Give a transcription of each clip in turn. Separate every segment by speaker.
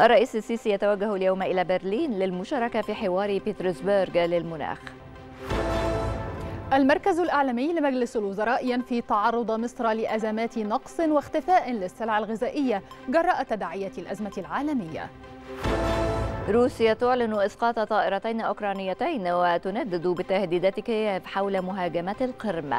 Speaker 1: الرئيس السيسي يتوجه اليوم إلى برلين
Speaker 2: للمشاركة في حوار بيترسبرغ للمناخ المركز الأعلامي لمجلس الوزراء ينفي تعرض مصر لأزمات نقص واختفاء للسلع الغذائية جراء تداعيات الأزمة العالمية روسيا تعلن
Speaker 1: إسقاط طائرتين أوكرانيتين وتندد بتهديدات كييف حول مهاجمة
Speaker 2: القرم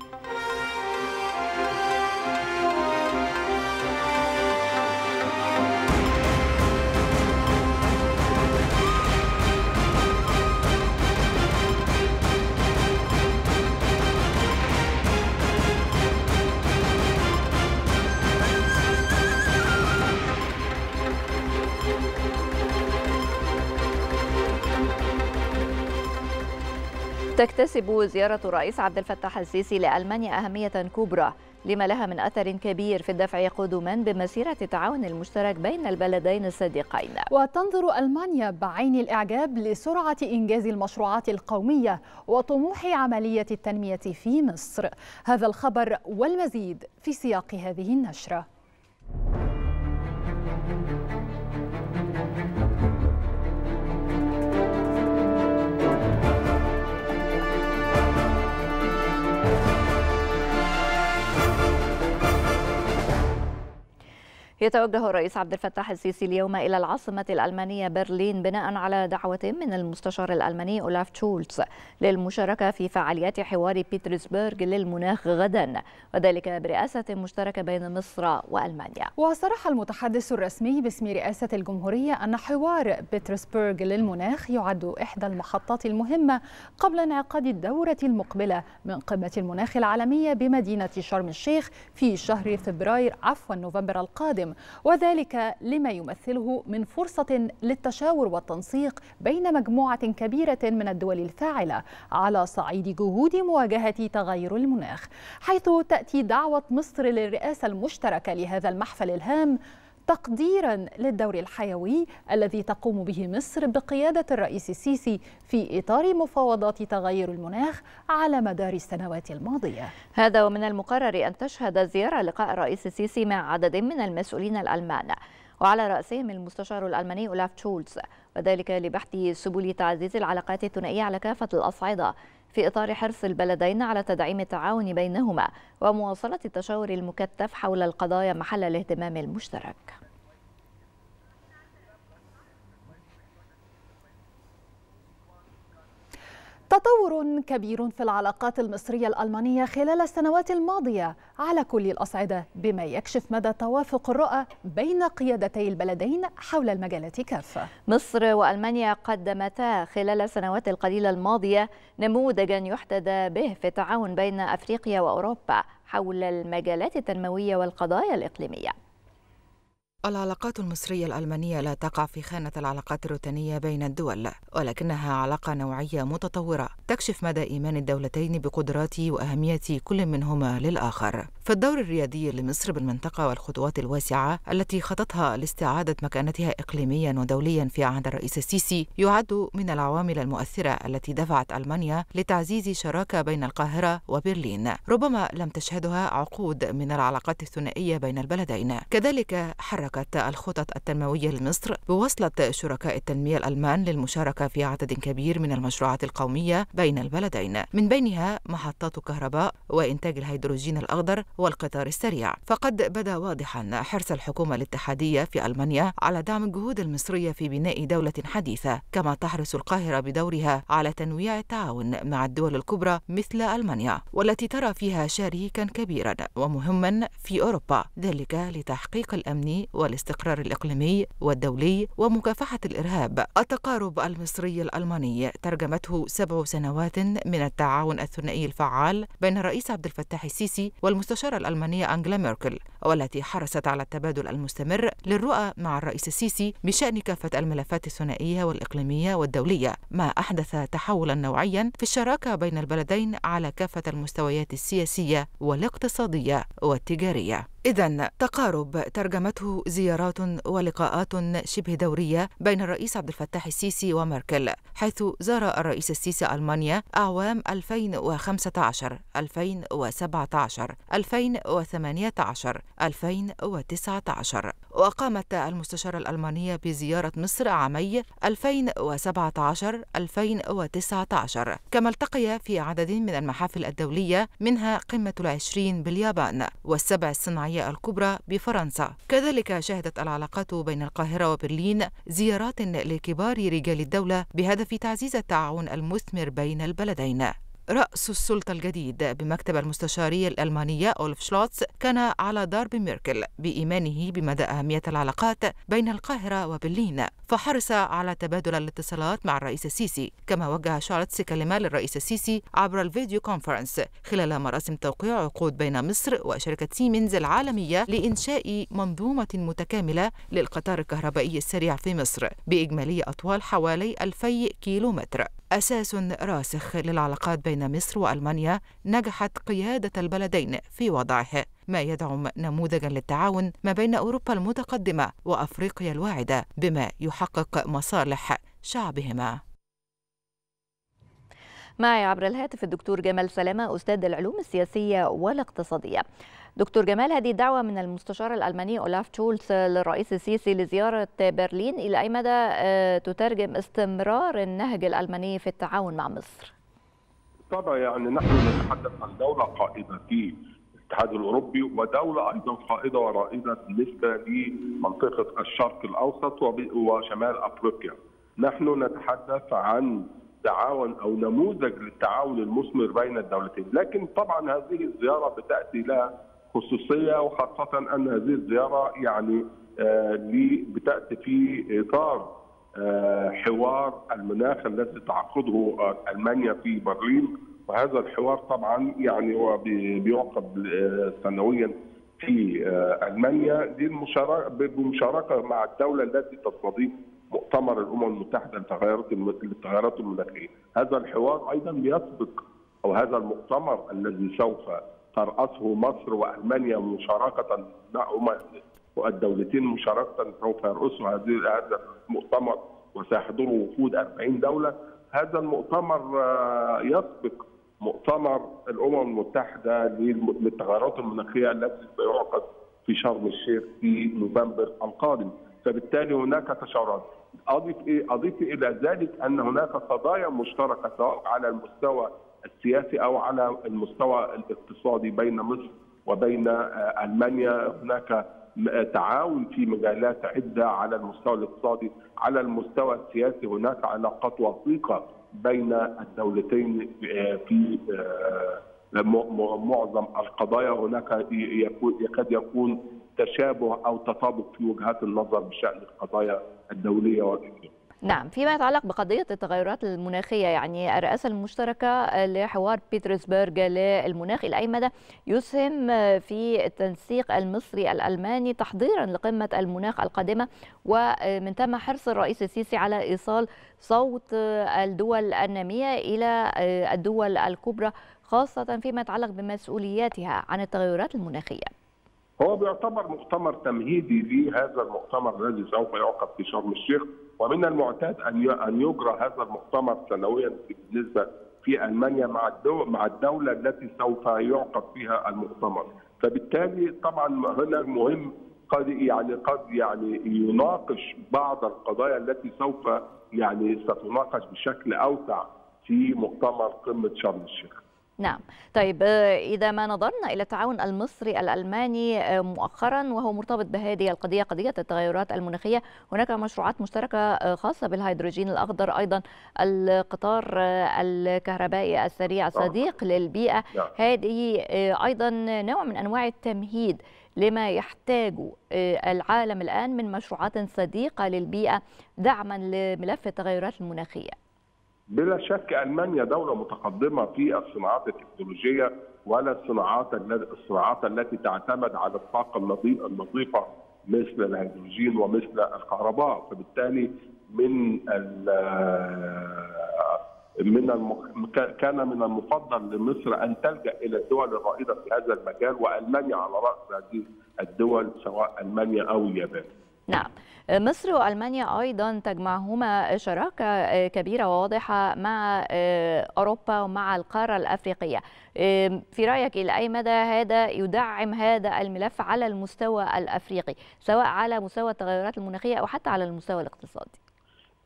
Speaker 1: تكتسب زيارة الرئيس عبد الفتاح السيسي لألمانيا أهمية كبرى لما لها من أثر كبير في الدفع قدما بمسيرة التعاون المشترك بين
Speaker 2: البلدين الصديقين وتنظر ألمانيا بعين الإعجاب لسرعة إنجاز المشروعات القومية وطموح عملية التنمية في مصر هذا الخبر والمزيد في سياق هذه النشرة
Speaker 1: يتوجه الرئيس عبد الفتاح السيسي اليوم إلى العاصمة الألمانية برلين بناء على دعوة من المستشار الألماني أولاف تشولز للمشاركة في فعاليات حوار بيترسبرغ للمناخ غدا وذلك برئاسة مشتركة بين مصر وألمانيا
Speaker 2: وصرح المتحدث الرسمي باسم رئاسة الجمهورية أن حوار بيترسبرغ للمناخ يعد إحدى المحطات المهمة قبل انعقاد الدورة المقبلة من قمة المناخ العالمية بمدينة شرم الشيخ في شهر فبراير عفوا نوفمبر القادم وذلك لما يمثله من فرصة للتشاور والتنسيق بين مجموعة كبيرة من الدول الفاعلة على صعيد جهود مواجهة تغير المناخ حيث تأتي دعوة مصر للرئاسة المشتركة لهذا المحفل الهام تقديرا للدور الحيوي الذي تقوم به مصر بقيادة الرئيس السيسي في إطار مفاوضات تغير المناخ على مدار السنوات الماضية هذا ومن
Speaker 1: المقرر أن تشهد زيارة لقاء الرئيس السيسي مع عدد من المسؤولين الألمان وعلى رأسهم المستشار الألماني أولاف تشولز وذلك لبحث سبل تعزيز العلاقات الثنائية على كافة الأصعدة في إطار حرص البلدين على تدعيم التعاون بينهما ومواصلة التشاور المكثف حول القضايا محل الاهتمام المشترك
Speaker 2: تطور كبير في العلاقات المصرية الألمانية خلال السنوات الماضية على كل الأصعدة بما يكشف مدى توافق الرؤى بين قيادتي البلدين حول المجالات كافة مصر وألمانيا قدمتا خلال السنوات
Speaker 1: القليلة الماضية نموذجا يحتذى به في التعاون بين أفريقيا وأوروبا حول المجالات التنموية والقضايا الإقليمية
Speaker 3: العلاقات المصرية الألمانية لا تقع في خانة العلاقات الروتينية بين الدول، ولكنها علاقة نوعية متطورة، تكشف مدى إيمان الدولتين بقدرات وأهمية كل منهما للآخر. فالدور الريادي لمصر بالمنطقة والخطوات الواسعة التي خططها لاستعادة مكانتها إقليميا ودوليا في عهد الرئيس السيسي يعد من العوامل المؤثرة التي دفعت ألمانيا لتعزيز شراكة بين القاهرة وبرلين، ربما لم تشهدها عقود من العلاقات الثنائية بين البلدين. كذلك حرك شاركت الخطط التنموية لمصر بوصلة شركاء التنمية الألمان للمشاركة في عدد كبير من المشروعات القومية بين البلدين من بينها محطات الكهرباء وإنتاج الهيدروجين الأخضر والقطار السريع فقد بدا واضحا حرص الحكومة الاتحادية في ألمانيا على دعم الجهود المصرية في بناء دولة حديثة كما تحرص القاهرة بدورها على تنويع التعاون مع الدول الكبرى مثل ألمانيا والتي ترى فيها شريكا كبيرا ومهما في أوروبا ذلك لتحقيق الأمن والاستقرار الإقليمي والدولي ومكافحة الإرهاب التقارب المصري الألماني ترجمته سبع سنوات من التعاون الثنائي الفعال بين الرئيس عبد الفتاح السيسي والمستشارة الألمانية أنجلا ميركل والتي حرصت على التبادل المستمر للرؤى مع الرئيس السيسي بشأن كافة الملفات الثنائية والإقليمية والدولية ما أحدث تحولا نوعيا في الشراكة بين البلدين على كافة المستويات السياسية والاقتصادية والتجارية إذا تقارب ترجمته زيارات ولقاءات شبه دورية بين الرئيس عبد الفتاح السيسي وميركل حيث زار الرئيس السيسي ألمانيا أعوام 2015 2017 2018 2019 وقامت المستشارة الألمانية بزيارة مصر عامي 2017 2019 كما التقي في عدد من المحافل الدولية منها قمة العشرين باليابان والسبع الصناعية الصناعية الكبرى بفرنسا كذلك شهدت العلاقات بين القاهرة وبرلين زيارات لكبار رجال الدولة بهدف تعزيز التعاون المثمر بين البلدين رأس السلطة الجديد بمكتب المستشارية الألمانية أولف شلوتز كان على ضرب ميركل بإيمانه بمدى أهمية العلاقات بين القاهرة وبرلين فحرص على تبادل الاتصالات مع الرئيس السيسي كما وجه شولتز كلمة للرئيس السيسي عبر الفيديو كونفرنس خلال مراسم توقيع عقود بين مصر وشركة سيمنز العالمية لإنشاء منظومة متكاملة للقطار الكهربائي السريع في مصر بإجمالية أطوال حوالي 2000 كيلومتر أساس راسخ للعلاقات بين بين مصر وألمانيا نجحت قيادة البلدين في وضعه ما يدعم نموذجا للتعاون ما بين أوروبا المتقدمة وأفريقيا الواعدة بما يحقق مصالح شعبهما
Speaker 1: معي عبر الهاتف الدكتور جمال سلامة أستاذ العلوم السياسية والاقتصادية دكتور جمال هذه دعوة من المستشار الألماني أولاف تشولز للرئيس السيسي لزيارة برلين إلى أي مدى آه، تترجم استمرار النهج الألماني في التعاون مع مصر؟
Speaker 4: بالطبع يعني نحن نتحدث عن دوله قائده في الاتحاد الاوروبي ودوله ايضا قائده ورائده بالنسبه لمنطقه الشرق الاوسط وشمال افريقيا. نحن نتحدث عن تعاون او نموذج للتعاون المثمر بين الدولتين، لكن طبعا هذه الزياره بتاتي لها خصوصيه وخاصه ان هذه الزياره يعني آه، بتاتي في اطار آه، حوار المناخ الذي تعقده آه، المانيا في برلين وهذا الحوار طبعا يعني هو بيعقد آه، سنويا في المانيا بمشاركه مع الدوله التي تستضيف مؤتمر الامم المتحده للتغيرات للتغيرات المناخيه، هذا الحوار ايضا بيسبق او هذا المؤتمر الذي سوف ترأسه مصر والمانيا مشاركه معهما أمم والدولتين مشاركة سوف يرأسوا هذه هذا المؤتمر وسيحضره وفود 40 دولة هذا المؤتمر آه، يسبق مؤتمر الأمم المتحدة للتغيرات المناخية الذي سيعقد في شرم الشيخ في نوفمبر القادم فبالتالي هناك تشاورات أضيف إيه؟ أضيف إلى ذلك أن هناك قضايا مشتركة سواء على المستوى السياسي أو على المستوى الاقتصادي بين مصر وبين آه، ألمانيا هناك تعاون في مجالات عده على المستوى الاقتصادي، على المستوى السياسي هناك علاقات وثيقه بين الدولتين آه، في آه، معظم القضايا هناك يكاد يكون تشابه او تطابق في وجهات النظر بشان القضايا الدوليه وافريقيا.
Speaker 1: نعم فيما يتعلق بقضية التغيرات المناخية يعني الرئاسة المشتركة لحوار بيترسبرغ للمناخ إلى أي مدى يسهم في التنسيق المصري الألماني تحضيرا لقمة المناخ القادمة ومن ثم حرص الرئيس السيسي على إيصال صوت الدول النامية إلى الدول الكبرى خاصة فيما يتعلق بمسؤولياتها عن التغيرات المناخية
Speaker 4: هو بيعتبر مؤتمر تمهيدي لهذا المؤتمر الذي سوف يعقد في شرم الشيخ ومن المعتاد ان ان يجرى هذا المؤتمر سنويا بالنسبه في المانيا مع الدول مع الدوله التي سوف يعقد فيها المؤتمر فبالتالي طبعا هنا مهم قد يعني قد يعني يناقش بعض القضايا التي سوف يعني ستناقش بشكل اوسع في مؤتمر قمه شرم الشيخ
Speaker 1: نعم طيب آه، إذا ما نظرنا إلى التعاون المصري الألماني آه، مؤخرا وهو مرتبط بهذه القضية قضية التغيرات المناخية هناك مشروعات مشتركة آه، خاصة بالهيدروجين الأخضر أيضا القطار الكهربائي السريع صديق للبيئة نعم. هذه أيضا نوع من أنواع التمهيد لما يحتاجه العالم الآن من مشروعات صديقة للبيئة دعما لملف التغيرات المناخية
Speaker 4: بلا شك المانيا دوله متقدمه في الصناعات التكنولوجيه ولا الصناعات الصناعات التي تعتمد على الطاقه النظيفه مثل الهيدروجين ومثل الكهرباء فبالتالي من من كان من المفضل لمصر ان تلجا الى الدول الرائده في هذا المجال والمانيا على راس هذه الدول سواء المانيا او اليابان.
Speaker 1: نعم مصر وألمانيا أيضا تجمعهما شراكة آه، كبيرة وواضحة مع آه، أوروبا ومع القارة الأفريقية في رأيك إلى أي مدى هذا يدعم هذا الملف على المستوى الأفريقي سواء على مستوى التغيرات المناخية أو حتى على المستوى الاقتصادي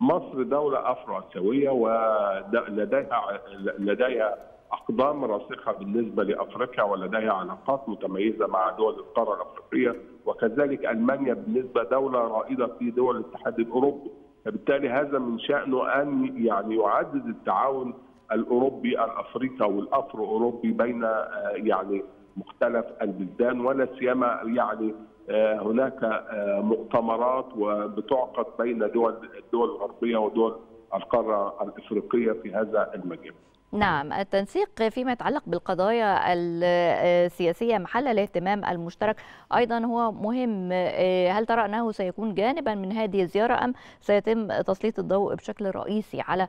Speaker 4: مصر دولة أفرو آسيوية ولديها لديها أقدام راسخة بالنسبة لأفريقيا ولديها علاقات متميزة مع دول القارة الأفريقية وكذلك المانيا بالنسبه دوله رائده في دول الاتحاد الاوروبي فبالتالي هذا من شانه ان يعني يعزز التعاون الاوروبي الافريقي والافرو اوروبي بين آه، يعني مختلف البلدان ولا سيما يعني آه، هناك آه، مؤتمرات وبتعقد بين دول الدول الغربيه ودول القاره الافريقيه في هذا المجال.
Speaker 1: نعم التنسيق فيما يتعلق بالقضايا السياسية محل الاهتمام المشترك أيضا هو مهم آه، هل ترى أنه سيكون جانبا من هذه الزيارة أم سيتم تسليط الضوء بشكل رئيسي على آه،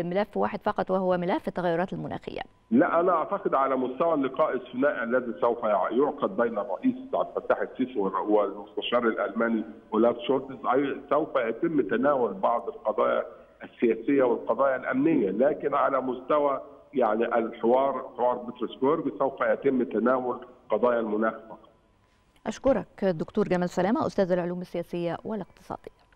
Speaker 1: آه، ملف واحد فقط وهو ملف التغيرات المناخية
Speaker 4: لا أنا أعتقد على مستوى اللقاء الثنائي الذي سوف يعقد بين الرئيس عبد الفتاح السيسي والمستشار الألماني أولاف شورتز سوف يتم تناول بعض القضايا السياسيه والقضايا الامنيه لكن على مستوى يعني الحوار حوار بترسبورغ سوف يتم تناول قضايا المناخ فقط.
Speaker 1: اشكرك دكتور جمال سلامه استاذ العلوم السياسيه والاقتصاديه.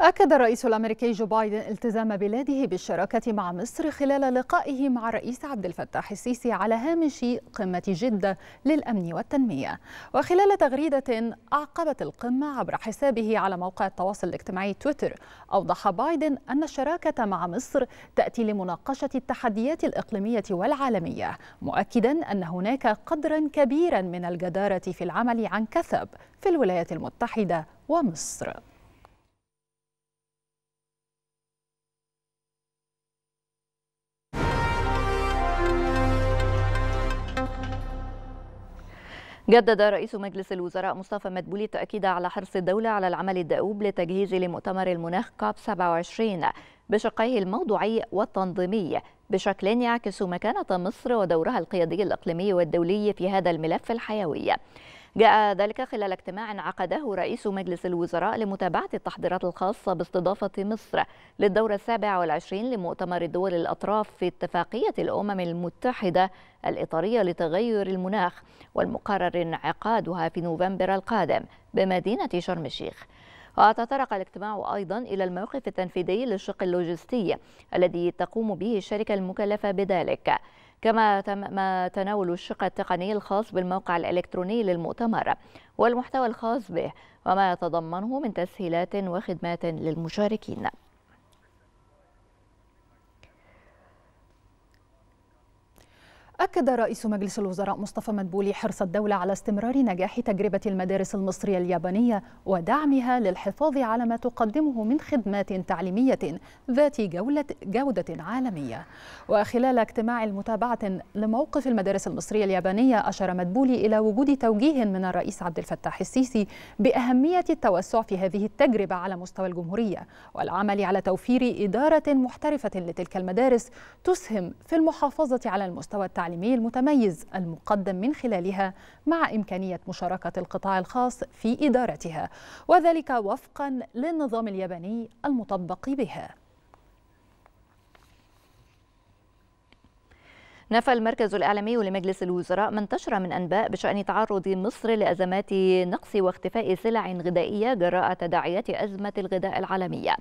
Speaker 2: أكد الرئيس الأمريكي جو بايدن التزام بلاده بالشراكة مع مصر خلال لقائه مع الرئيس عبد الفتاح السيسي على هامش قمة جدة للأمن والتنمية وخلال تغريدة أعقبت القمة عبر حسابه على موقع التواصل الاجتماعي تويتر أوضح بايدن أن الشراكة مع مصر تأتي لمناقشة التحديات الإقليمية والعالمية مؤكدا أن هناك قدرا كبيرا من الجدارة في العمل عن كثب في الولايات المتحدة ومصر
Speaker 1: جدد رئيس مجلس الوزراء مصطفى مدبولي التأكيد على حرص الدولة على العمل الدؤوب لتجهيز لمؤتمر المناخ كاب 27 بشقيه الموضوعي والتنظيمي بشكل يعكس مكانة مصر ودورها القيادي الإقليمي والدولي في هذا الملف الحيوي جاء ذلك خلال اجتماع عقده رئيس مجلس الوزراء لمتابعة التحضيرات الخاصة باستضافة مصر للدورة السابعة والعشرين لمؤتمر الدول الأطراف في اتفاقية الأمم المتحدة الإطارية لتغير المناخ والمقرر انعقادها في نوفمبر القادم بمدينة شرم الشيخ وتطرق الاجتماع أيضا إلى الموقف التنفيذي للشق اللوجستي الذي تقوم به الشركة المكلفة بذلك كما تم تناول الشق التقني الخاص بالموقع الإلكتروني للمؤتمر والمحتوى الخاص به وما يتضمنه من تسهيلات وخدمات للمشاركين
Speaker 2: أكد رئيس مجلس الوزراء مصطفى مدبولي حرص الدولة على استمرار نجاح تجربة المدارس المصرية اليابانية ودعمها للحفاظ على ما تقدمه من خدمات تعليمية ذات جولة جودة عالمية. وخلال اجتماع متابعة لموقف المدارس المصرية اليابانية أشار مدبولي إلى وجود توجيه من الرئيس عبد الفتاح السيسي بأهمية التوسع في هذه التجربة على مستوى الجمهورية والعمل على توفير إدارة محترفة لتلك المدارس تسهم في المحافظة على المستوى التعليمي التعليمي المتميز المقدم من خلالها مع إمكانية مشاركة القطاع الخاص في إدارتها وذلك وفقا للنظام الياباني المطبق بها نفى المركز الإعلامي
Speaker 1: لمجلس الوزراء ما انتشر من أنباء بشأن تعرض مصر لأزمات نقص واختفاء سلع غذائية جراء تداعيات أزمة الغذاء العالمية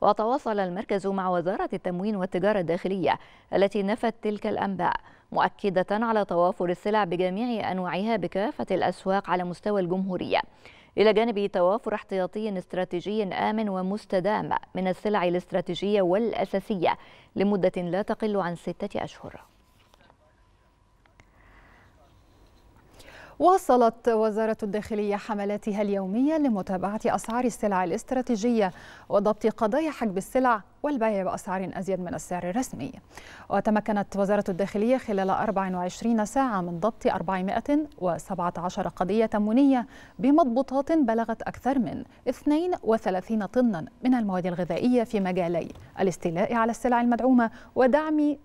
Speaker 1: وتواصل المركز مع وزارة التموين والتجارة الداخلية التي نفت تلك الأنباء مؤكدة على توافر السلع بجميع أنواعها بكافة الأسواق على مستوى الجمهورية إلى جانب توافر احتياطي استراتيجي آمن ومستدام من السلع الاستراتيجية والأساسية لمدة لا تقل عن ستة أشهر
Speaker 2: واصلت وزارة الداخلية حملاتها اليومية لمتابعة أسعار السلع الاستراتيجية وضبط قضايا حجب السلع والبيع بأسعار أزيد من السعر الرسمي وتمكنت وزارة الداخلية خلال 24 ساعة من ضبط 417 قضية تمونية بمضبوطات بلغت أكثر من 32 طنا من المواد الغذائية في مجالي الاستيلاء على السلع المدعومة ودعم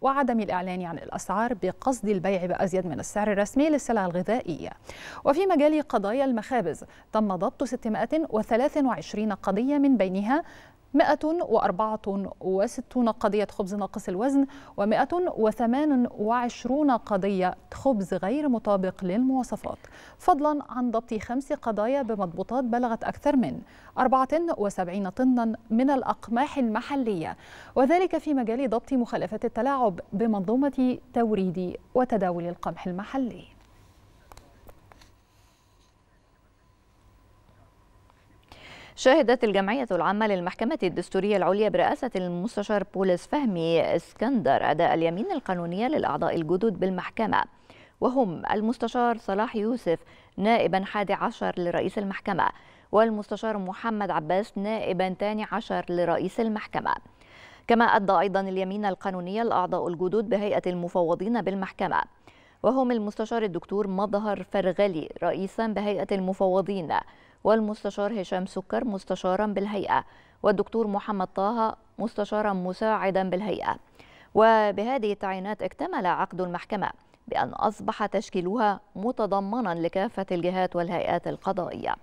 Speaker 2: وعدم الإعلان عن الأسعار بقصد البيع بأزيد من السعر الرسمي للسلع الغذائية وفي مجال قضايا المخابز تم ضبط 623 قضية من بينها 164 قضية خبز ناقص الوزن و128 قضية خبز غير مطابق للمواصفات فضلا عن ضبط خمس قضايا بمضبوطات بلغت أكثر من 74 طنا من الأقماح المحلية وذلك في مجال ضبط مخالفات التلاعب بمنظومة توريد وتداول القمح المحلي
Speaker 1: شهدت الجمعية العامة للمحكمة الدستورية العليا برئاسة المستشار بولس فهمي اسكندر أداء اليمين القانونية للأعضاء الجدد بالمحكمة وهم المستشار صلاح يوسف نائبا حادي عشر لرئيس المحكمة والمستشار محمد عباس نائبا ثاني عشر لرئيس المحكمة كما أدى أيضا اليمين القانونية الأعضاء الجدد بهيئة المفوضين بالمحكمة وهم المستشار الدكتور مظهر فرغلي رئيسا بهيئة المفوضين والمستشار هشام سكر مستشارا بالهيئة والدكتور محمد طه مستشارا مساعدا بالهيئة وبهذه التعيينات اكتمل عقد المحكمة بأن أصبح تشكيلها متضمنا لكافة الجهات والهيئات القضائية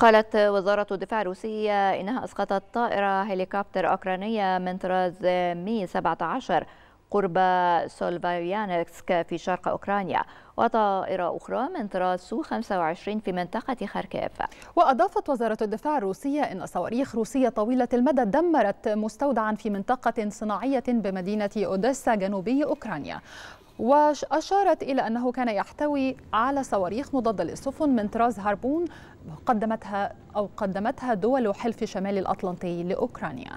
Speaker 1: قالت وزارة الدفاع الروسية إنها أسقطت طائرة هليكوبتر أوكرانية من طراز مي 17 قرب سولفايانسك في شرق أوكرانيا وطائرة أخرى من طراز سو 25 في منطقة خاركيف
Speaker 2: وأضافت وزارة الدفاع الروسية أن صواريخ روسية طويلة المدى دمرت مستودعا في منطقة صناعية بمدينة أوديسا جنوبي أوكرانيا وأشارت إلى أنه كان يحتوي على صواريخ مضادة للسفن من طراز هاربون قدمتها أو قدمتها دول حلف شمال الأطلنطي لأوكرانيا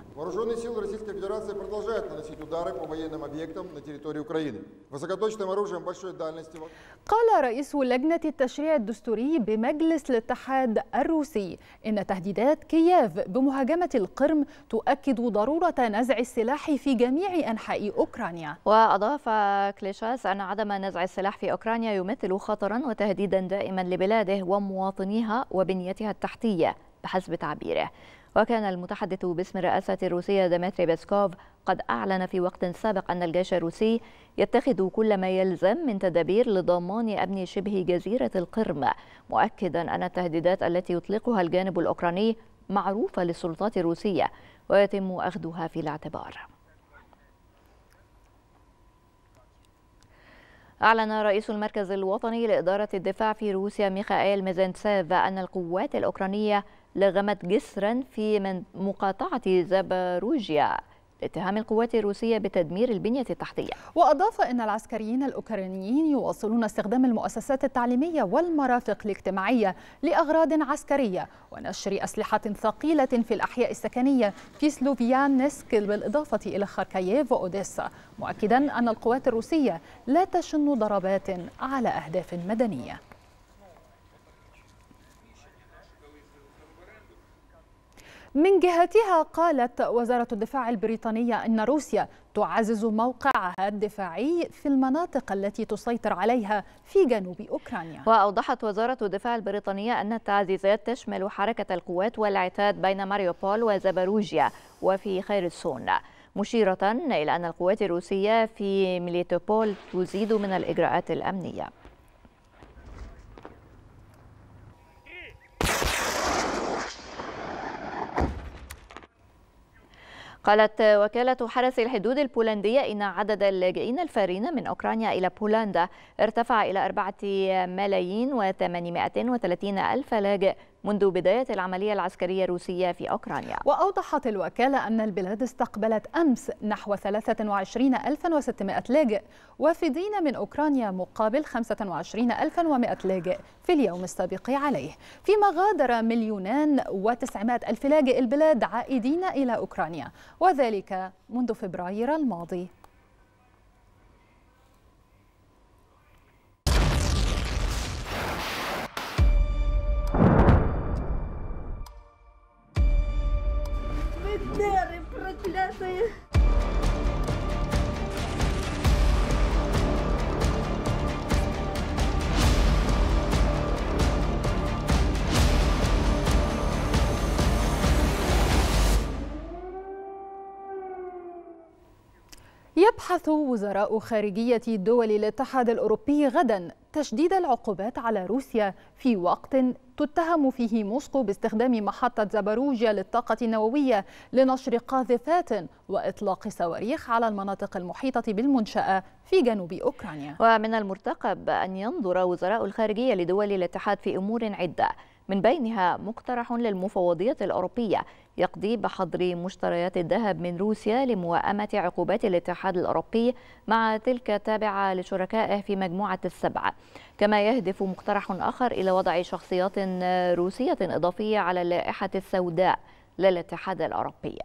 Speaker 2: قال رئيس لجنة التشريع الدستوري بمجلس الاتحاد الروسي إن تهديدات كييف بمهاجمة القرم تؤكد ضرورة نزع السلاح في جميع أنحاء أوكرانيا وأضاف كليشاس أن عدم نزع السلاح في أوكرانيا يمثل خطرا
Speaker 1: وتهديدا دائما لبلاده ومواطنيها وبنيتها التحتية بحسب تعبيره وكان المتحدث باسم الرئاسة الروسية ديمتري بيسكوف قد أعلن في وقت سابق أن الجيش الروسي يتخذ كل ما يلزم من تدابير لضمان أمن شبه جزيرة القرم مؤكدا أن التهديدات التي يطلقها الجانب الأوكراني معروفة للسلطات الروسية ويتم أخذها في الاعتبار أعلن رئيس المركز الوطني لإدارة الدفاع في روسيا ميخائيل ميزنتساف أن القوات الأوكرانية لغمت جسرا في مقاطعة زاباروجيا باتهام القوات الروسية بتدمير
Speaker 2: البنية التحتية وأضاف أن العسكريين الأوكرانيين يواصلون استخدام المؤسسات التعليمية والمرافق الاجتماعية لأغراض عسكرية ونشر أسلحة ثقيلة في الأحياء السكنية في سلوفيانسك بالإضافة إلى خاركييف وأوديسا مؤكدا أن القوات الروسية لا تشن ضربات على أهداف مدنية من جهتها قالت وزارة الدفاع البريطانية أن روسيا تعزز موقعها الدفاعي في المناطق التي تسيطر عليها في جنوب أوكرانيا
Speaker 1: وأوضحت وزارة الدفاع البريطانية أن التعزيزات تشمل حركة القوات والعتاد بين ماريوبول وزاباروجيا وفي خيرسون مشيرة إلى أن القوات الروسية في ميليتوبول تزيد من الإجراءات الأمنية قالت وكالة حرس الحدود البولندية إن عدد اللاجئين الفارين من أوكرانيا إلى بولندا ارتفع إلى أربعة ملايين وثمانمائة وثلاثين ألف لاجئ منذ بداية العملية العسكرية الروسية
Speaker 2: في أوكرانيا وأوضحت الوكالة أن البلاد استقبلت أمس نحو 23600 لاجئ وافدين من أوكرانيا مقابل 25100 لاجئ في اليوم السابق عليه فيما غادر مليونان وتسعمائة ألف لاجئ البلاد عائدين إلى أوكرانيا وذلك منذ فبراير الماضي 对。يبحث وزراء خارجية دول الاتحاد الأوروبي غدا تشديد العقوبات على روسيا في وقت تتهم فيه موسكو باستخدام محطة زاباروجيا للطاقة النووية لنشر قاذفات وإطلاق صواريخ على المناطق المحيطة بالمنشأة في جنوب أوكرانيا ومن المرتقب أن ينظر وزراء
Speaker 5: الخارجية
Speaker 1: لدول الاتحاد في أمور عدة من بينها مقترح للمفوضية الأوروبية يقضي بحظر مشتريات الذهب من روسيا لموائمة عقوبات الاتحاد الأوروبي مع تلك التابعة لشركائه في مجموعة السبعة كما يهدف مقترح آخر إلى وضع شخصيات روسية إضافية على اللائحة السوداء للاتحاد الأوروبي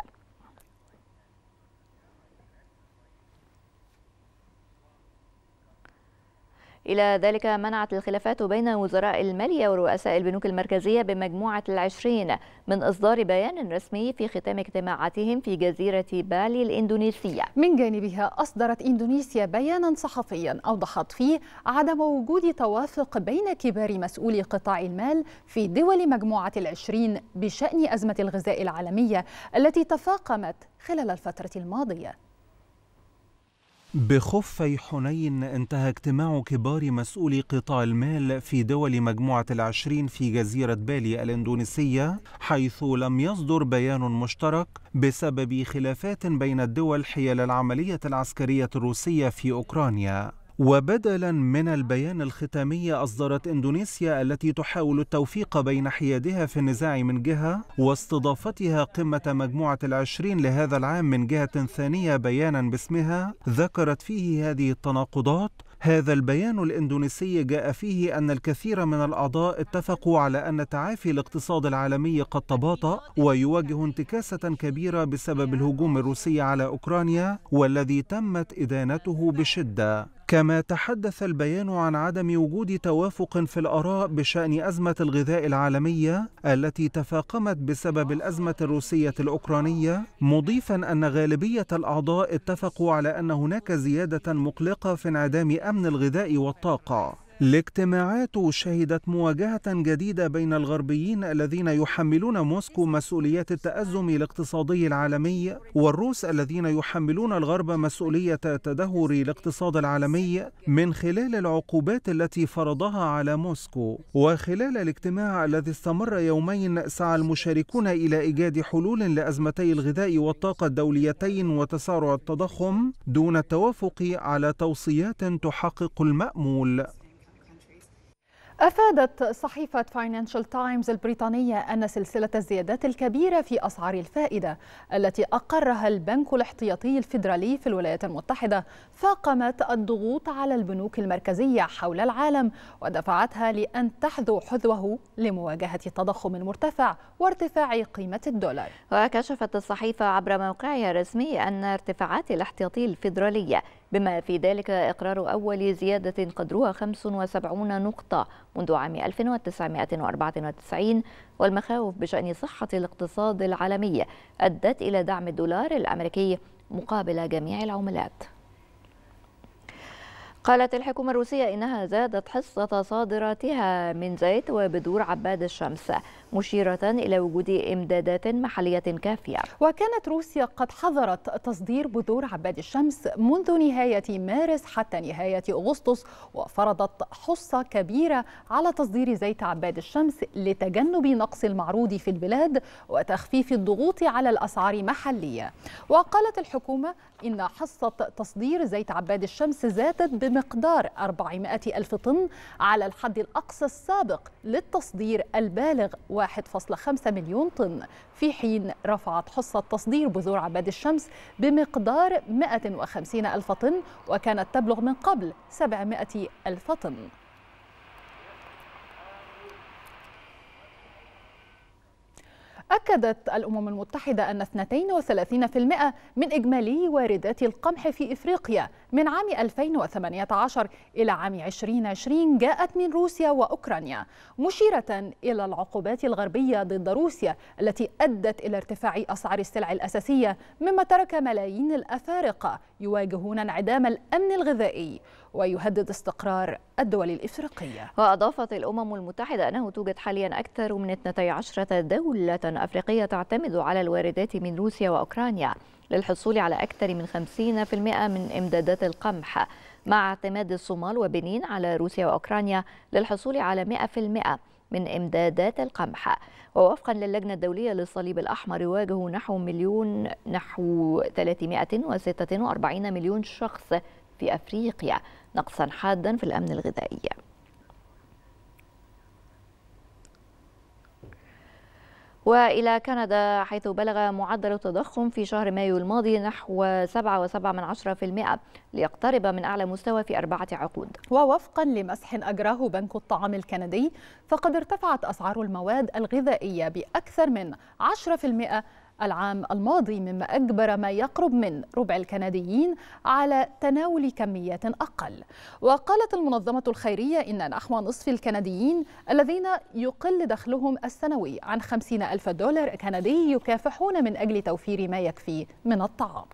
Speaker 1: إلى ذلك منعت الخلافات بين وزراء المالية ورؤساء البنوك المركزية بمجموعة العشرين من إصدار بيان
Speaker 2: رسمي في ختام اجتماعاتهم في جزيرة بالي الإندونيسية من جانبها أصدرت إندونيسيا بيانا صحفيا أوضحت فيه عدم وجود توافق بين كبار مسؤولي قطاع المال في دول مجموعة العشرين بشأن أزمة الغذاء العالمية التي تفاقمت خلال الفترة الماضية
Speaker 6: بخفي حنين انتهى اجتماع كبار مسؤولي قطاع المال في دول مجموعة العشرين في جزيرة بالي الإندونيسية حيث لم يصدر بيان مشترك بسبب خلافات بين الدول حيال العملية العسكرية الروسية في أوكرانيا وبدلا من البيان الختامي أصدرت إندونيسيا التي تحاول التوفيق بين حيادها في النزاع من جهة واستضافتها قمة مجموعة العشرين لهذا العام من جهة ثانية بيانا باسمها ذكرت فيه هذه التناقضات هذا البيان الاندونيسي جاء فيه ان الكثير من الاعضاء اتفقوا على ان تعافي الاقتصاد العالمي قد تباطا ويواجه انتكاسه كبيره بسبب الهجوم الروسي على اوكرانيا والذي تمت ادانته بشده كما تحدث البيان عن عدم وجود توافق في الآراء بشأن أزمة الغذاء العالمية التي تفاقمت بسبب الأزمة الروسية الأوكرانية مضيفا أن غالبية الأعضاء اتفقوا على أن هناك زيادة مقلقة في انعدام أمن الغذاء والطاقة الاجتماعات شهدت مواجهة جديدة بين الغربيين الذين يحملون موسكو مسؤوليات التأزم الاقتصادي العالمي والروس الذين يحملون الغرب مسؤولية تدهور الاقتصاد العالمي من خلال العقوبات التي فرضها على موسكو وخلال الاجتماع الذي استمر يومين سعى المشاركون إلى إيجاد حلول لأزمتي الغذاء والطاقة الدوليتين وتسارع التضخم دون التوافق على توصيات تحقق المأمول
Speaker 2: أفادت صحيفة فاينانشال تايمز البريطانية أن سلسلة الزيادات الكبيرة في أسعار الفائدة التي أقرها البنك الاحتياطي الفيدرالي في الولايات المتحدة فاقمت الضغوط على البنوك المركزية حول العالم ودفعتها لأن تحذو حذوه لمواجهة التضخم المرتفع وارتفاع قيمة
Speaker 1: الدولار وكشفت الصحيفة عبر موقعها الرسمي أن ارتفاعات الاحتياطي الفيدرالية بما في ذلك إقرار أول زيادة قدرها 75 نقطة منذ عام 1994 والمخاوف بشأن صحة الاقتصاد العالمي أدت إلى دعم الدولار الأمريكي مقابل جميع العملات قالت الحكومة الروسية إنها زادت حصة صادراتها من زيت وبذور عباد الشمس مشيرة إلى وجود إمدادات محلية كافية
Speaker 2: وكانت روسيا قد حظرت تصدير بذور عباد الشمس منذ نهاية مارس حتى نهاية أغسطس وفرضت حصة كبيرة على تصدير زيت عباد الشمس لتجنب نقص المعروض في البلاد وتخفيف الضغوط على الأسعار محلية وقالت الحكومة إن حصة تصدير زيت عباد الشمس زادت بمقدار 400 ألف طن على الحد الأقصى السابق للتصدير البالغ 1.5 مليون طن في حين رفعت حصة تصدير بذور عباد الشمس بمقدار 150 ألف طن وكانت تبلغ من قبل 700 ألف طن أكدت الأمم المتحدة أن 32% من إجمالي واردات القمح في إفريقيا من عام 2018 إلى عام 2020 جاءت من روسيا وأوكرانيا مشيرة إلى العقوبات الغربية ضد روسيا التي أدت إلى ارتفاع أسعار السلع الأساسية مما ترك ملايين الأفارقة يواجهون انعدام الأمن الغذائي ويهدد استقرار الدول الإفريقية وأضافت
Speaker 1: الأمم المتحدة أنه توجد حاليا أكثر من 12 دولة أفريقية تعتمد على الواردات من روسيا وأوكرانيا للحصول على أكثر من 50% من إمدادات القمح مع اعتماد الصومال وبنين على روسيا وأوكرانيا للحصول على 100% من إمدادات القمح ووفقا للجنة الدولية للصليب الأحمر يواجه نحو مليون نحو 346 مليون شخص في أفريقيا نقصا حادا في الأمن الغذائي وإلى كندا حيث بلغ معدل التضخم في شهر مايو الماضي نحو 7.7%
Speaker 2: ليقترب من أعلى مستوى في أربعة عقود ووفقا لمسح أجراه بنك الطعام الكندي فقد ارتفعت أسعار المواد الغذائية بأكثر من 10% العام الماضي مما أجبر ما يقرب من ربع الكنديين على تناول كميات أقل وقالت المنظمة الخيرية إن نحو نصف الكنديين الذين يقل دخلهم السنوي عن خمسين ألف دولار كندي يكافحون من أجل توفير ما يكفي من الطعام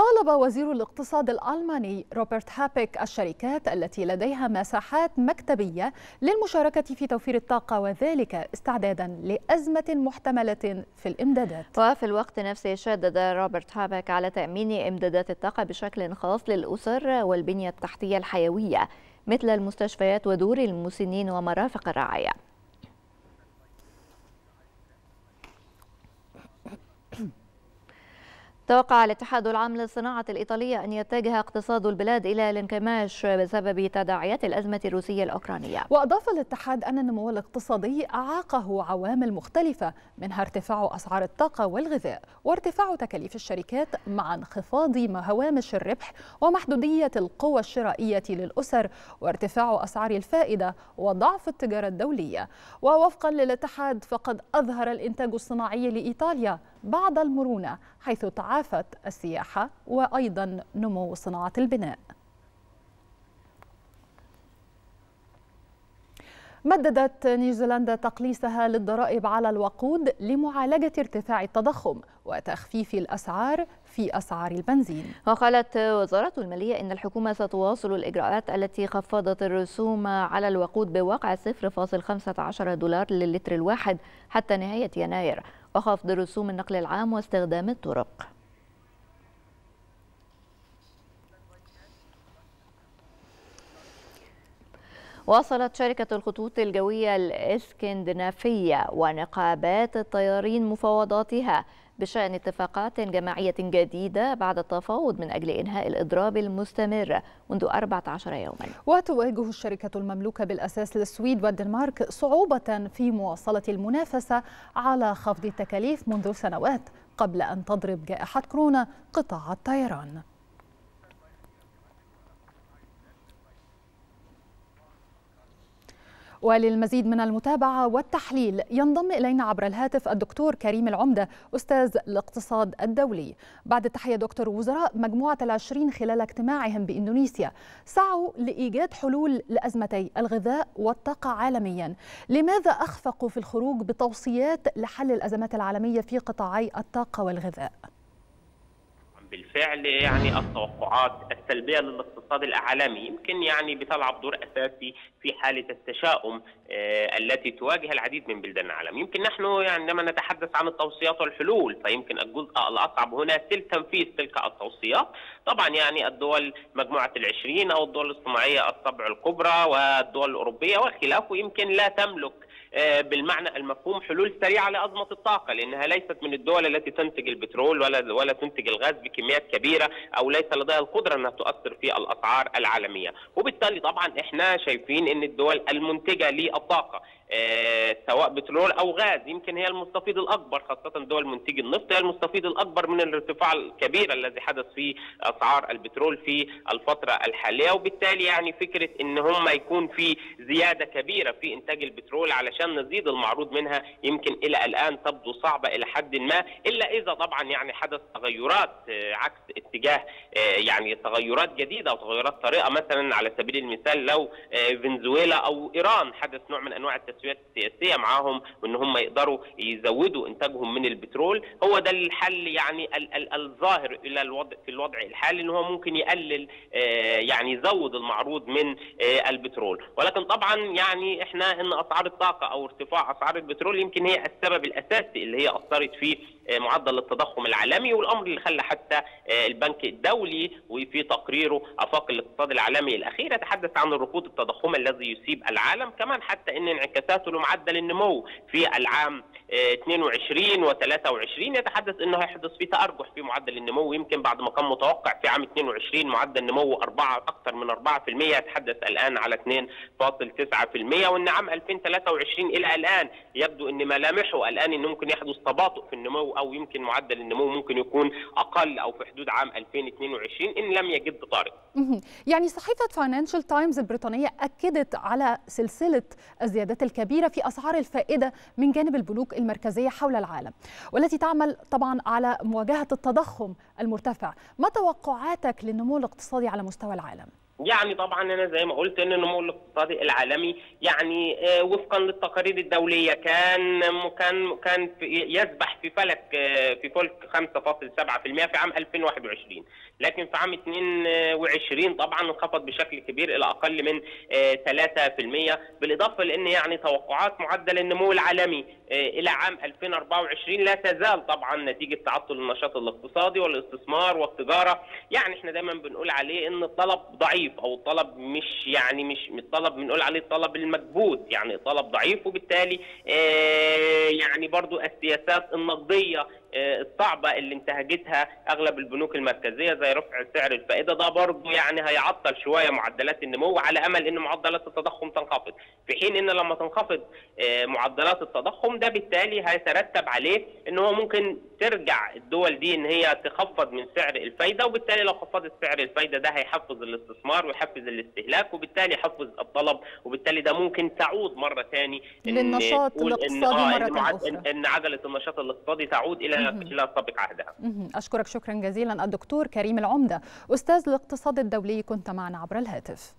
Speaker 2: طالب وزير الاقتصاد الألماني روبرت هابيك الشركات التي لديها مساحات مكتبية للمشاركة في توفير الطاقة وذلك استعدادا لأزمة محتملة في الإمدادات
Speaker 1: وفي الوقت نفسه شدد روبرت هابيك على تأمين إمدادات الطاقة بشكل خاص للأسر والبنية التحتية الحيوية مثل المستشفيات ودور المسنين ومرافق الرعاية توقع الاتحاد العام للصناعة الإيطالية أن يتجه اقتصاد البلاد إلى الانكماش بسبب تداعيات الأزمة الروسية الأوكرانية
Speaker 2: وأضاف الاتحاد أن النمو الاقتصادي أعاقه عوامل مختلفة منها ارتفاع أسعار الطاقة والغذاء وارتفاع تكاليف الشركات مع انخفاض هوامش الربح ومحدودية القوى الشرائية للأسر وارتفاع أسعار الفائدة وضعف التجارة الدولية ووفقا للاتحاد فقد أظهر الإنتاج الصناعي لإيطاليا بعض المرونة حيث تعافت السياحة وأيضا نمو صناعة البناء مددت نيوزيلندا تقليصها للضرائب على الوقود لمعالجة ارتفاع التضخم وتخفيف الأسعار في أسعار البنزين وقالت وزارة المالية
Speaker 1: إن الحكومة ستواصل الإجراءات التي خفضت الرسوم على الوقود بواقع 0.15 دولار للتر الواحد حتى نهاية يناير وخفض رسوم النقل العام واستخدام الطرق واصلت شركة الخطوط الجوية الإسكندنافية ونقابات الطيارين مفاوضاتها بشأن اتفاقات جماعية جديدة بعد التفاوض من أجل إنهاء الإضراب المستمر منذ 14 يوما
Speaker 2: وتواجه الشركة المملوكة بالأساس للسويد والدنمارك صعوبة في مواصلة المنافسة على خفض التكاليف منذ سنوات قبل أن تضرب جائحة كورونا قطاع الطيران وللمزيد من المتابعة والتحليل ينضم إلينا عبر الهاتف الدكتور كريم العمدة أستاذ الاقتصاد الدولي بعد التحية دكتور وزراء مجموعة العشرين خلال اجتماعهم بإندونيسيا سعوا لإيجاد حلول لأزمتي الغذاء والطاقة عالميا لماذا أخفقوا في الخروج بتوصيات لحل الأزمات العالمية في قطاعي الطاقة والغذاء؟
Speaker 7: بالفعل يعني التوقعات السلبيه للاقتصاد العالمي يمكن يعني بتلعب دور اساسي في حاله التشاؤم آه، التي تواجه العديد من بلدان العالم، يمكن نحن يعني عندما نتحدث عن التوصيات والحلول فيمكن الجزء الاصعب هنا تنفيذ تلك التوصيات، طبعا يعني الدول مجموعه العشرين او الدول الصناعيه السبع الكبرى والدول الاوروبيه وخلافه يمكن لا تملك آه، بالمعنى المفهوم حلول سريعه لازمه الطاقه لانها ليست من الدول التي تنتج البترول ولا ولا تنتج الغاز بكميات كبيره او ليس لديها القدره انها تؤثر في الاسعار العالميه وبالتالي طبعا احنا شايفين ان الدول المنتجه للطاقه آه، سواء بترول او غاز يمكن هي المستفيد الاكبر خاصه دول منتج النفط هي المستفيد الاكبر من الارتفاع الكبير الذي حدث في اسعار البترول في الفتره الحاليه وبالتالي يعني فكره ان هم يكون في زياده كبيره في انتاج البترول علشان نزيد المعروض منها يمكن الى الان تبدو صعبه الى حد ما الا اذا طبعا يعني حدث تغيرات آه، عكس اتجاه آه، يعني تغيرات جديده او تغيرات طريقه مثلا على سبيل المثال لو فنزويلا او ايران حدث نوع من انواع التسويق التسويات السياسيه معاهم وان هم يقدروا يزودوا انتاجهم من البترول هو ده الحل يعني الظاهر الى الوضع في الوضع الحالي ان هو ممكن يقلل آه، يعني يزود المعروض من آه، البترول ولكن طبعا يعني احنا ان اسعار الطاقه او ارتفاع اسعار البترول يمكن هي السبب الاساسي اللي هي اثرت فيه معدل التضخم العالمي والامر اللي خلى حتى آه، البنك الدولي وفي تقريره افاق الاقتصاد العالمي الاخير يتحدث عن الركود التضخمي الذي يصيب العالم كمان حتى ان انعكاساته لمعدل النمو في العام 22 آه، و23 يتحدث انه هيحدث في تارجح في معدل النمو يمكن بعد ما كان متوقع في عام 22 معدل نمو أربعة اكثر من 4% يتحدث الان على 2.9% وان عام 2023 الى الان يبدو ان ملامحه الان انه ممكن يحدث تباطؤ في النمو او يمكن معدل النمو ممكن يكون اقل او في حدود عام 2022 ان لم يجد طارئ.
Speaker 2: يعني صحيفه فاينانشال تايمز البريطانيه اكدت على سلسله الزيادات الكبيره في اسعار الفائده من جانب البنوك المركزيه حول العالم والتي تعمل طبعا على مواجهه التضخم المرتفع، ما توقعاتك للنمو الاقتصادي على مستوى العالم؟
Speaker 7: يعني طبعا انا زي ما قلت ان النمو الاقتصادي العالمي يعني آه، وفقا للتقارير الدوليه كان كان كان يسبح في فلك آه، في فلك 5.7% في عام 2021 لكن في عام 22 طبعا انخفض بشكل كبير الى اقل من 3% آه، بالاضافه لان يعني توقعات معدل النمو العالمي آه، الى عام 2024 لا تزال طبعا نتيجه تعطل النشاط الاقتصادي والاستثمار والتجاره يعني احنا دايما بنقول عليه ان الطلب ضعيف او الطلب مش يعني مش الطلب بنقول عليه الطلب المكبوت يعني طلب ضعيف وبالتالي آه، يعني برضو السياسات النقديه آه، الصعبه اللي انتهجتها اغلب البنوك المركزيه زي رفع سعر الفائده ده برضه يعني هيعطل شويه معدلات النمو على امل ان معدلات التضخم تنخفض في حين ان لما تنخفض آه، معدلات التضخم ده بالتالي هيترتب عليه ان هو ممكن ترجع الدول دي ان هي تخفض من سعر الفايده وبالتالي لو خفضت سعر الفايده ده هيحفز الاستثمار ويحفز الاستهلاك وبالتالي يحفز الطلب وبالتالي ده ممكن تعود مره ثاني للنشاط الاقتصادي آه، مره ثانية ان عجله النشاط الاقتصادي تعود الى لا تطبق عهدها
Speaker 2: أشكرك شكرا جزيلا الدكتور كريم العمدة أستاذ الاقتصاد الدولي كنت معنا عبر الهاتف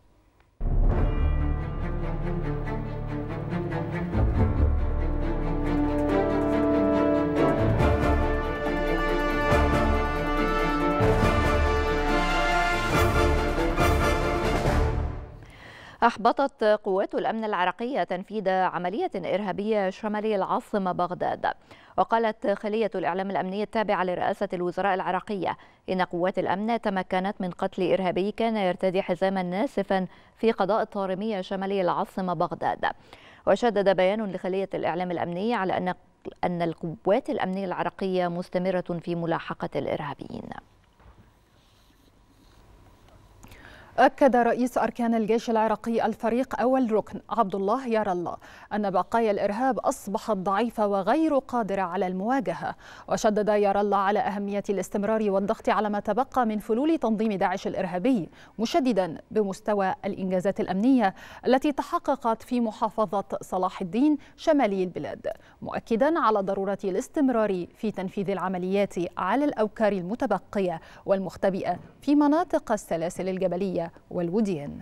Speaker 1: أحبطت قوات الأمن العراقية تنفيذ عملية إرهابية شمالي العاصمة بغداد وقالت خلية الإعلام الأمني التابعة لرئاسة الوزراء العراقية إن قوات الأمن تمكنت من قتل إرهابي كان يرتدي حزاما ناسفا في قضاء الطارمية شمالي العاصمة بغداد وشدد بيان لخلية الإعلام الأمني على أن أن القوات الأمنية العراقية
Speaker 2: مستمرة في ملاحقة الإرهابيين أكد رئيس أركان الجيش العراقي الفريق أول ركن عبد الله يار الله أن بقايا الإرهاب أصبحت ضعيفة وغير قادرة على المواجهة وشدد يار الله على أهمية الاستمرار والضغط على ما تبقى من فلول تنظيم داعش الإرهابي مشددا بمستوى الإنجازات الأمنية التي تحققت في محافظة صلاح الدين شمالي البلاد مؤكدا على ضرورة الاستمرار في تنفيذ العمليات على الأوكار المتبقية والمختبئة في مناطق السلاسل الجبلية والوديان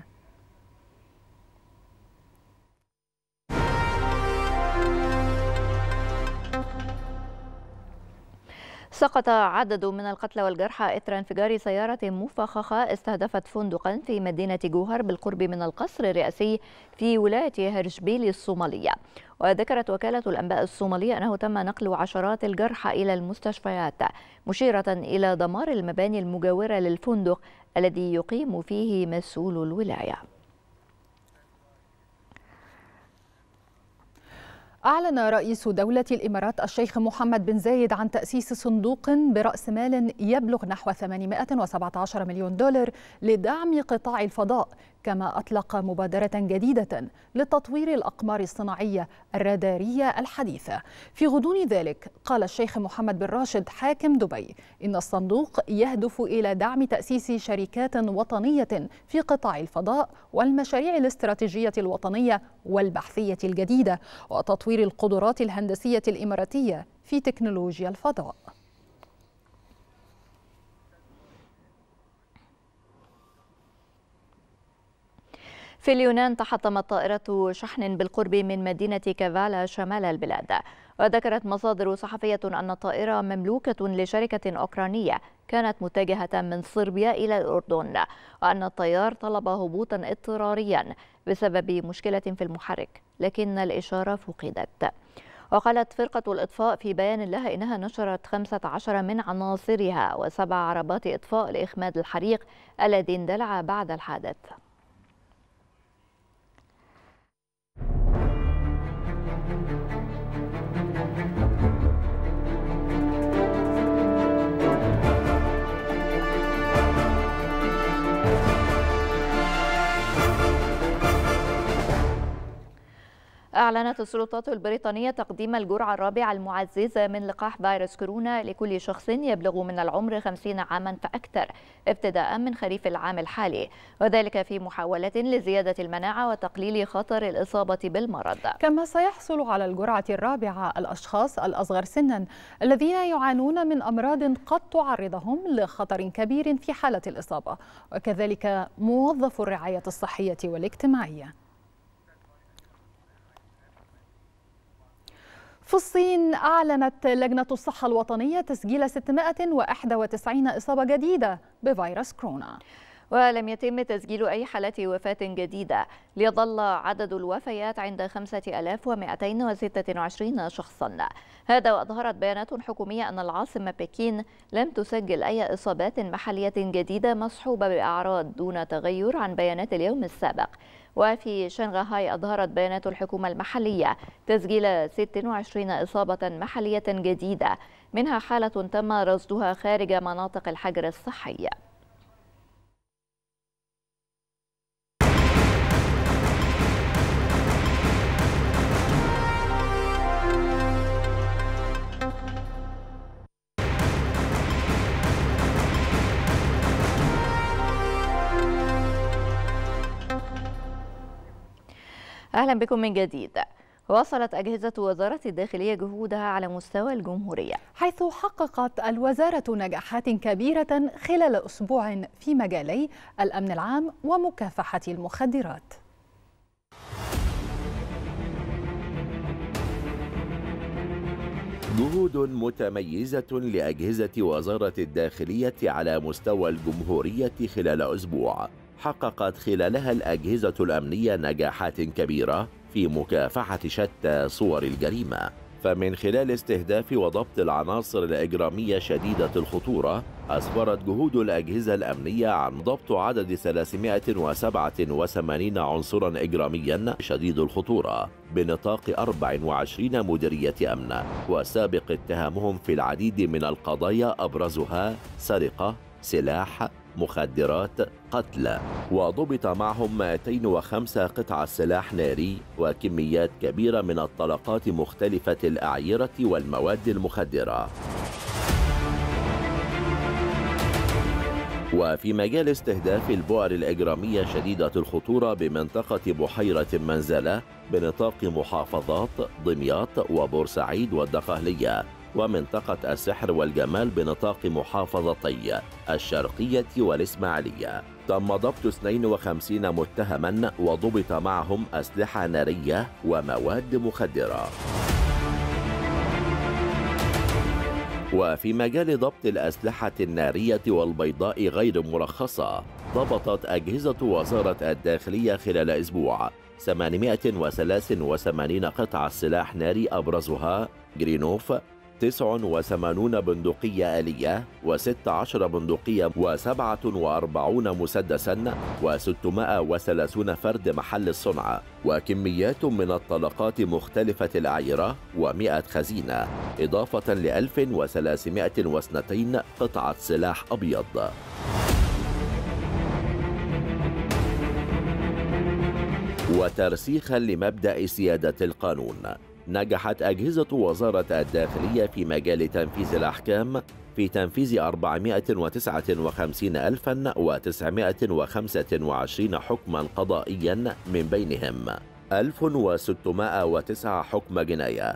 Speaker 1: سقط عدد من القتلى والجرحى اثر انفجار سياره مفخخه استهدفت فندقا في مدينه جوهر بالقرب من القصر الرئاسي في ولايه هرشبيل الصوماليه وذكرت وكاله الانباء الصوماليه انه تم نقل عشرات الجرحى الى المستشفيات مشيره الى دمار المباني المجاوره للفندق الذي يقيم
Speaker 2: فيه مسؤول الولايه أعلن رئيس دولة الإمارات الشيخ محمد بن زايد عن تأسيس صندوق برأس مال يبلغ نحو 817 مليون دولار لدعم قطاع الفضاء كما أطلق مبادرة جديدة لتطوير الأقمار الصناعية الرادارية الحديثة في غضون ذلك قال الشيخ محمد بن راشد حاكم دبي إن الصندوق يهدف إلى دعم تأسيس شركات وطنية في قطاع الفضاء والمشاريع الاستراتيجية الوطنية والبحثية الجديدة وتطوير القدرات الهندسية الإماراتية في تكنولوجيا الفضاء
Speaker 1: في اليونان تحطمت طائرة شحن بالقرب من مدينة كافالا شمال البلاد وذكرت مصادر صحفية أن الطائرة مملوكة لشركة أوكرانية كانت متجهة من صربيا إلى الأردن وأن الطيار طلب هبوطا اضطراريا بسبب مشكلة في المحرك لكن الإشارة فقدت وقالت فرقة الإطفاء في بيان لها إنها نشرت 15 من عناصرها وسبع عربات إطفاء لإخماد الحريق الذي اندلع بعد الحادث أعلنت السلطات البريطانية تقديم الجرعة الرابعة المعززة من لقاح فيروس كورونا لكل شخص يبلغ من العمر 50 عاما فأكثر ابتداء من خريف العام الحالي وذلك في محاولة لزيادة المناعة وتقليل خطر الإصابة بالمرض
Speaker 2: كما سيحصل على الجرعة الرابعة الأشخاص الأصغر سنا الذين يعانون من أمراض قد تعرضهم لخطر كبير في حالة الإصابة وكذلك موظف الرعاية الصحية والاجتماعية في الصين أعلنت لجنة الصحة الوطنية تسجيل 691 إصابة جديدة بفيروس كورونا ولم يتم
Speaker 1: تسجيل أي حالات وفاة جديدة ليظل عدد الوفيات عند 5226 شخصا هذا وأظهرت بيانات حكومية أن العاصمة بكين لم تسجل أي إصابات محلية جديدة مصحوبة بأعراض دون تغير عن بيانات اليوم السابق وفي شنغهاي أظهرت بيانات الحكومة المحلية تسجيل 26 إصابة محلية جديدة منها حالة تم رصدها خارج مناطق الحجر الصحي أهلا بكم من جديد
Speaker 2: واصلت أجهزة وزارة الداخلية جهودها على مستوى الجمهورية حيث حققت الوزارة نجاحات كبيرة خلال أسبوع في مجالي الأمن العام ومكافحة المخدرات
Speaker 8: جهود متميزة لأجهزة وزارة الداخلية على مستوى الجمهورية خلال أسبوع حققت خلالها الأجهزة الأمنية نجاحات كبيرة في مكافحة شتى صور الجريمة فمن خلال استهداف وضبط العناصر الإجرامية شديدة الخطورة أسفرت جهود الأجهزة الأمنية عن ضبط عدد 387 عنصرا إجراميا شديد الخطورة بنطاق 24 مديرية أمن وسابق اتهامهم في العديد من القضايا أبرزها سرقة سلاح مخدرات قتلى وضبط معهم 205 قطع سلاح ناري وكميات كبيرة من الطلقات مختلفة الأعيرة والمواد المخدرة وفي مجال استهداف البؤر الإجرامية شديدة الخطورة بمنطقة بحيرة منزلة بنطاق محافظات دمياط وبورسعيد والدقهلية ومنطقة السحر والجمال بنطاق محافظتي الشرقية والإسماعيلية تم ضبط 52 متهما وضبط معهم أسلحة نارية ومواد مخدرة وفي مجال ضبط الأسلحة النارية والبيضاء غير مرخصة ضبطت أجهزة وزارة الداخلية خلال أسبوع 883 قطعة سلاح ناري أبرزها جرينوف 89 بندقية آلية و16 بندقية و47 مسدسا و630 فرد محل الصنع وكميات من الطلقات مختلفة الأعيرة و100 خزينة إضافة ل 1302 قطعة سلاح أبيض وترسيخا لمبدأ سيادة القانون نجحت أجهزة وزارة الداخلية في مجال تنفيذ الأحكام في تنفيذ 459925 حكما قضائيا من بينهم 1609 حكم جناية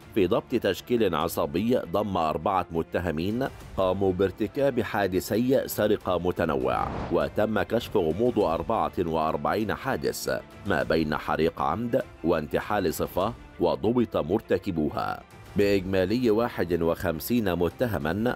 Speaker 8: في ضبط تشكيل عصابي ضم أربعة متهمين قاموا بارتكاب حادثي سرقة متنوع وتم كشف غموض أربعة وأربعين حادث ما بين حريق عمد وانتحال صفة وضبط مرتكبوها بإجمالي واحد وخمسين متهما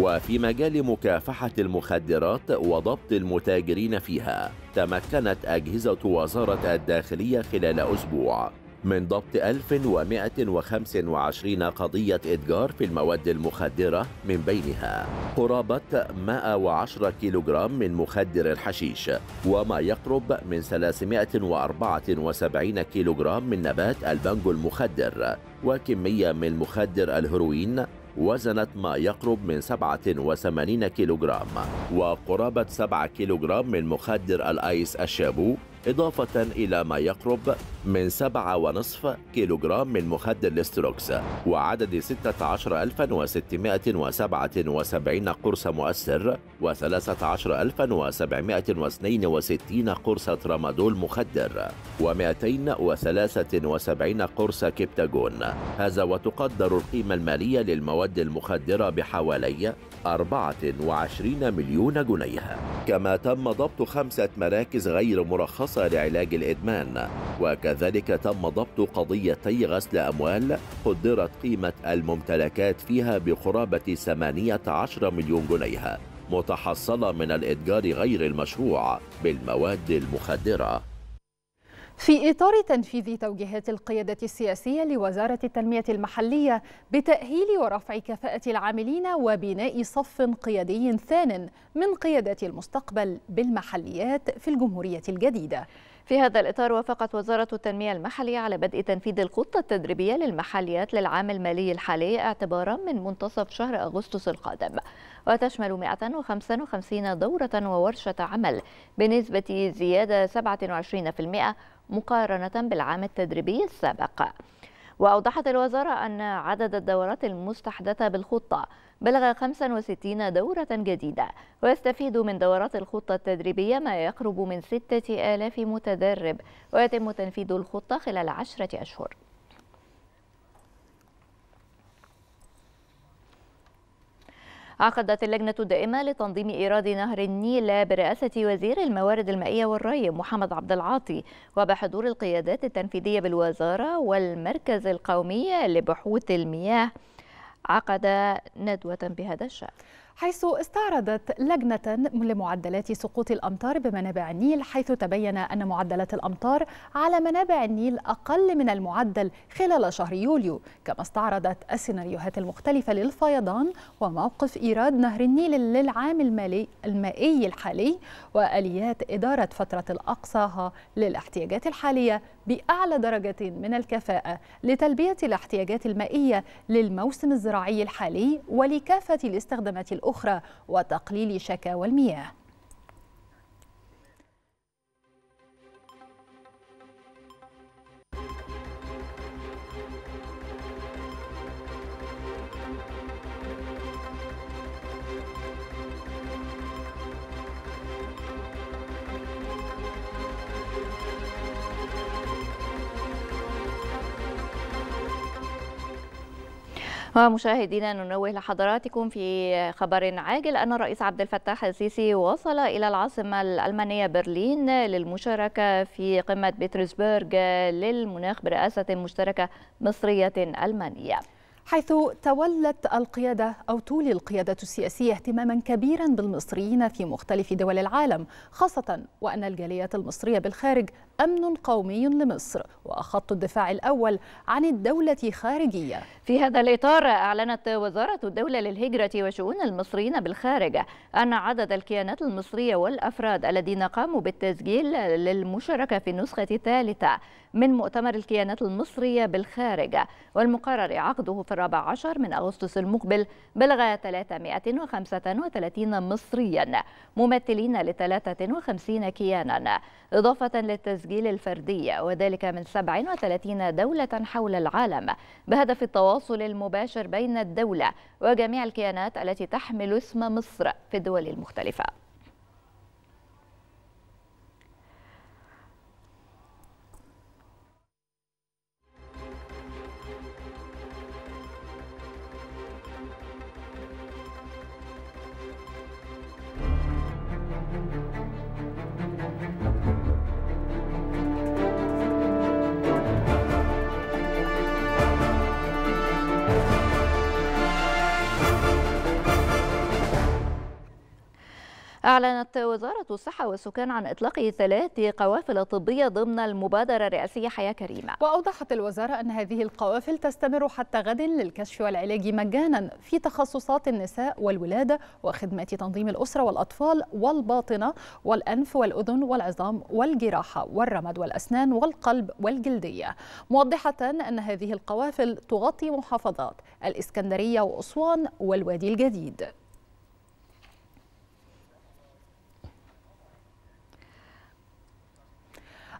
Speaker 8: وفي مجال مكافحة المخدرات وضبط المتاجرين فيها تمكنت أجهزة وزارة الداخلية خلال أسبوع من ضبط 1125 قضية إتجار في المواد المخدرة من بينها قرابة 110 كيلوغرام من مخدر الحشيش وما يقرب من 374 كيلوغرام من نبات البنجو المخدر وكمية من مخدر الهيروين وزنت ما يقرب من 87 كيلوغرام وقرابة 7 كيلوغرام من مخدر الأيس الشابو إضافة إلى ما يقرب من 7.5 كيلوغرام من مخدر الاستروكس وعدد 16677 قرص مؤثر و13762 قرص ترامادول مخدر و273 قرص كبتاجون هذا وتقدر القيمة المالية للمواد المخدرة بحوالي 24 مليون جنيه كما تم ضبط خمسة مراكز غير مرخصة لعلاج الإدمان وكذلك تم ضبط قضيتي غسل أموال قدرت قيمة الممتلكات فيها بقرابة 18 مليون جنيه متحصلة من الإتجار غير المشروع بالمواد المخدرة
Speaker 2: في إطار تنفيذ توجيهات القيادة السياسية لوزارة التنمية المحلية بتأهيل ورفع كفاءة العاملين وبناء صف قيادي ثان من قيادات المستقبل بالمحليات في الجمهورية الجديدة في هذا الإطار وافقت وزارة
Speaker 1: التنمية المحلية على بدء تنفيذ الخطة التدريبية للمحليات للعام المالي الحالي اعتبارا من منتصف شهر أغسطس القادم وتشمل 155 دورة وورشة عمل بنسبة زيادة 27% مقارنة بالعام التدريبي السابق وأوضحت الوزارة أن عدد الدورات المستحدثة بالخطة بلغ 65 دورة جديدة ويستفيد من دورات الخطة التدريبية ما يقرب من 6000 متدرب ويتم تنفيذ الخطة خلال 10 أشهر عقدت اللجنة الدائمة لتنظيم إيراد نهر النيل برئاسة وزير الموارد المائية والري محمد عبد العاطي وبحضور القيادات التنفيذية بالوزارة والمركز القومي لبحوث المياه
Speaker 2: عقد ندوة بهذا الشأن حيث استعرضت لجنة لمعدلات سقوط الأمطار بمنابع النيل حيث تبين أن معدلات الأمطار على منابع النيل أقل من المعدل خلال شهر يوليو كما استعرضت السيناريوهات المختلفة للفيضان وموقف إيراد نهر النيل للعام المالي المائي الحالي وآليات إدارة فترة الأقصاها للاحتياجات الحالية بأعلى درجة من الكفاءة لتلبية الاحتياجات المائية للموسم الزراعي الحالي ولكافة الاستخدامات الأخرى وتقليل شكاوى المياه
Speaker 1: ومشاهدينا ننوه لحضراتكم في خبر عاجل أن الرئيس عبد الفتاح السيسي وصل إلى العاصمة الألمانية برلين للمشاركة في قمة بيترسبرغ للمناخ برئاسة مشتركة مصرية ألمانية حيث
Speaker 2: تولت القيادة أو تولي القيادة السياسية اهتماما كبيرا بالمصريين في مختلف دول العالم خاصة وأن الجاليات المصرية بالخارج أمن قومي لمصر وخط الدفاع الأول عن الدولة خارجية في هذا الإطار أعلنت
Speaker 1: وزارة الدولة للهجرة وشؤون المصريين بالخارج أن عدد الكيانات المصرية والأفراد الذين قاموا بالتسجيل للمشاركة في النسخة الثالثة من مؤتمر الكيانات المصرية بالخارج والمقرر عقده في الرابع عشر من أغسطس المقبل بلغ 335 مصريا ممثلين ل 53 كيانا إضافة للتسجيل الفردي وذلك من 37 دولة حول العالم بهدف التواصل المباشر بين الدولة وجميع الكيانات التي تحمل اسم مصر في الدول المختلفة أعلنت وزارة الصحة والسكان عن إطلاق ثلاث قوافل طبية ضمن المبادرة الرئاسية حياة كريمة
Speaker 2: وأوضحت الوزارة أن هذه القوافل تستمر حتى غد للكشف والعلاج مجانا في تخصصات النساء والولادة وخدمات تنظيم الأسرة والأطفال والباطنة والأنف والأذن والعظام والجراحة والرمد والأسنان والقلب والجلدية موضحة أن هذه القوافل تغطي محافظات الإسكندرية وأسوان والوادي الجديد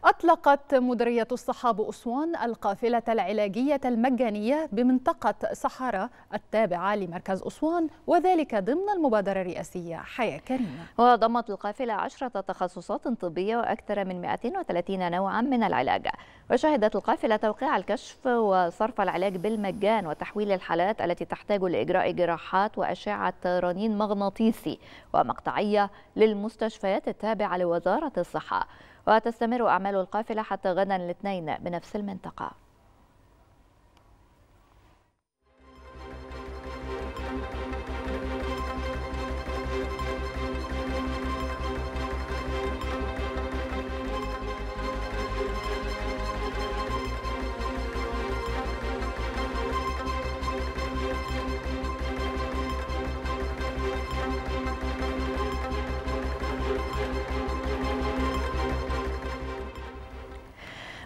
Speaker 2: أطلقت مديرية الصحة بأسوان القافلة العلاجية المجانية بمنطقة صحراء التابعة لمركز أسوان وذلك ضمن المبادرة الرئاسية حياة كريمة وضمت
Speaker 1: القافلة عشرة تخصصات طبية وأكثر من 230 نوعا من العلاج وشهدت القافلة توقيع الكشف وصرف العلاج بالمجان وتحويل الحالات التي تحتاج لإجراء جراحات وأشعة رنين مغناطيسي ومقطعية للمستشفيات التابعة لوزارة الصحة وتستمر أعمال القافلة حتى غدا الاثنين بنفس المنطقة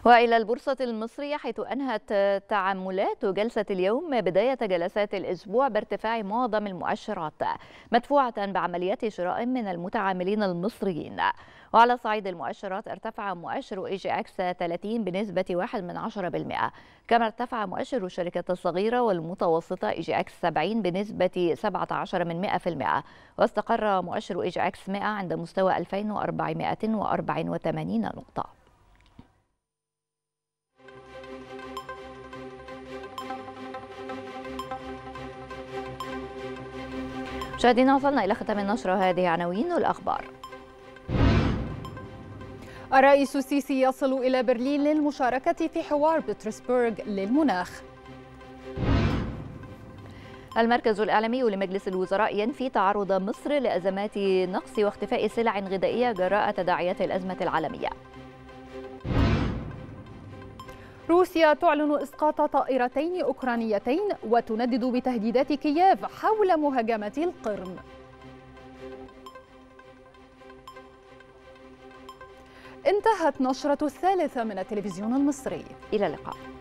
Speaker 1: وإلى البورصة المصرية حيث أنهت تعاملات جلسة اليوم بداية جلسات الأسبوع بارتفاع معظم المؤشرات مدفوعة بعمليات شراء من المتعاملين المصريين وعلى صعيد المؤشرات ارتفع مؤشر اي جي اكس 30 بنسبة 1 من كما ارتفع مؤشر الشركة الصغيرة والمتوسطة اي جي اكس 70 بنسبة 17 من واستقر مؤشر اي جي اكس 100 عند مستوى 2484 نقطة مشاهدينا وصلنا إلى ختام النشرة هذه عناوين الأخبار
Speaker 2: الرئيس السيسي يصل إلى برلين للمشاركة في حوار بطرسبرغ للمناخ
Speaker 1: المركز الإعلامي لمجلس الوزراء ينفي تعرض مصر لأزمات نقص واختفاء سلع
Speaker 2: غذائية جراء تداعيات الأزمة العالمية روسيا تعلن إسقاط طائرتين أوكرانيتين وتندد بتهديدات كييف حول مهاجمة القرم انتهت نشرة الثالثة من التلفزيون المصري إلى اللقاء